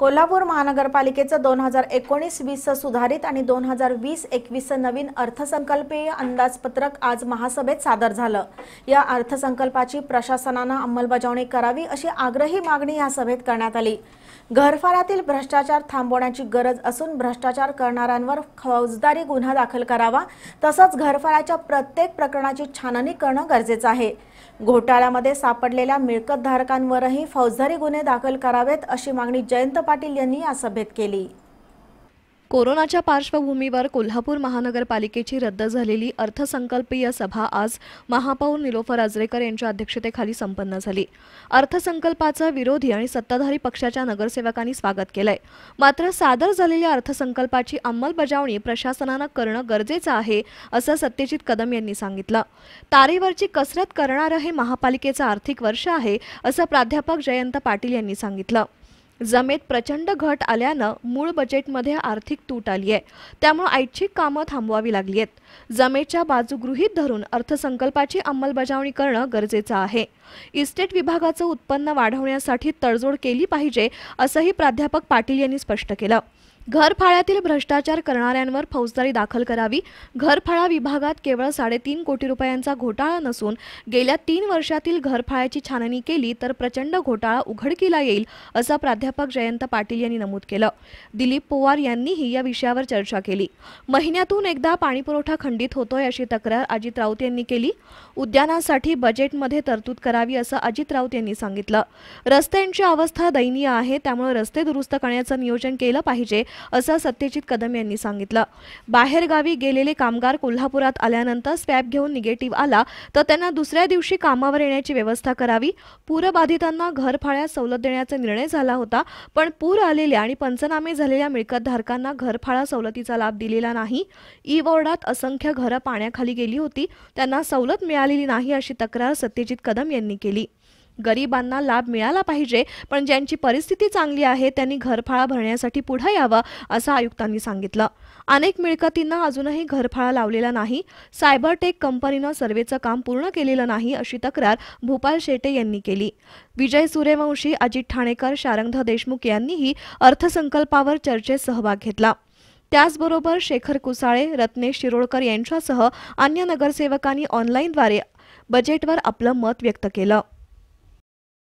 कोल्हापूर महानगरपालिकेचं दोन हजार एकोणीस वीसचं सुधारित आणि दोन हजार वीस एकवीसचं नवीन अर्थसंकल्पीय अंदाजपत्रक आज महासभेत सादर झालं या अर्थसंकल्पाची प्रशासनानं अंमलबजावणी करावी अशी आग्रही मागणी या सभेत करण्यात आली घरफारातील भ्रष्टाचार थांबवण्याची गरज असून भ्रष्टाचार करणाऱ्यांवर फौजदारी गुन्हा दाखल करावा तसंच घरफाळ्याच्या प्रत्येक प्रकरणाची छाननी करणं गरजेचं आहे घोटाळ्यामध्ये सापडलेल्या मिळकतधारकांवरही फौजदारी गुन्हे दाखल करावेत अशी मागणी जयंत पाटील यांनी या सभेत केली कोरोनाच्या पार्श्वभूमीवर कोल्हापूर महानगरपालिकेची रद्द झालेली अर्थसंकल्पीय सभा आज महापौर निलोफर आजरेकर यांच्या अध्यक्षतेखाली संपन्न झाली अर्थसंकल्पाचं विरोधी आणि सत्ताधारी पक्षाच्या नगरसेवकांनी स्वागत केलंय मात्र सादर झालेल्या अर्थसंकल्पाची अंमलबजावणी प्रशासनानं करणं गरजेचं आहे असं सत्यजित कदम यांनी सांगितलं तारेवरची कसरत करणारं हे महापालिकेचं आर्थिक वर्ष आहे असं प्राध्यापक जयंत पाटील यांनी सांगितलं जमेत प्रचंड घट आल्यानं मूळ बजेटमध्ये आर्थिक तूट आली आहे त्यामुळे ऐच्छिक कामं थांबवावी लागली आहेत जमेच्या बाजू गृहीत धरून अर्थसंकल्पाची अंमलबजावणी करणं गरजेचं आहे इस्टेट विभागाचं उत्पन्न वाढवण्यासाठी तडजोड केली पाहिजे असंही प्राध्यापक पाटील यांनी स्पष्ट केलं घरफाळ्यातील भ्रष्टाचार करणाऱ्यांवर फौजदारी दाखल करावी घरफाळा विभागात केवळ साडेतीन कोटी रुपयांचा घोटाळा नसून गेल्या तीन वर्षातील घरफाळ्याची छाननी केली तर प्रचंड घोटाळा उघडकीला येईल असं प्राध्यापक जयंत पाटील यांनी नमूद केलं दिलीप पोवार यांनीही या विषयावर चर्चा केली महिन्यातून एकदा पाणीपुरवठा खंडित होतोय अशी तक्रार अजित राऊत यांनी केली उद्यानासाठी बजेटमध्ये तरतूद करावी असं अजित राऊत यांनी सांगितलं रस्त्यांची अवस्था दयनीय आहे त्यामुळे रस्ते दुरुस्त करण्याचं नियोजन केलं पाहिजे असं सत्यजित कदम यांनी सांगितलं बाहेरगावी गेलेले कामगार कोल्हापुरात आल्यानंतर स्वॅब घेऊन निगेटिव्ह आला तर त्यांना दुसऱ्या दिवशी कामावर येण्याची व्यवस्था करावी पूरबाधितांना घरफाळ्यात सवलत देण्याचा निर्णय झाला होता पण पूर आलेल्या आणि पंचनामे झालेल्या मिळकतधारकांना घरफाळा सवलतीचा लाभ दिलेला नाही ई वॉर्डात असंख्य घरं पाण्याखाली गेली होती त्यांना सवलत मिळालेली नाही अशी तक्रार सत्यजित कदम यांनी केली गरिबांना लाभ मिळाला पाहिजे पण ज्यांची परिस्थिती चांगली आहे त्यांनी घरफाळा भरण्यासाठी पुढे यावं असं आयुक्तांनी सांगितलं अनेक मिळकतींना अजूनही घरफाळा लावलेला नाही सायबर टेक कंपनीनं सर्वेचं काम पूर्ण केलेलं नाही अशी तक्रार भूपाल शेटे यांनी केली विजय सूर्यवंशी अजित ठाणेकर शारंग देशमुख यांनीही अर्थसंकल्पावर चर्चेत सहभाग घेतला त्याचबरोबर शेखर कुसाळे रत्नेश शिरोडकर यांच्यासह अन्य नगरसेवकांनी ऑनलाईनद्वारे बजेटवर आपलं मत व्यक्त केलं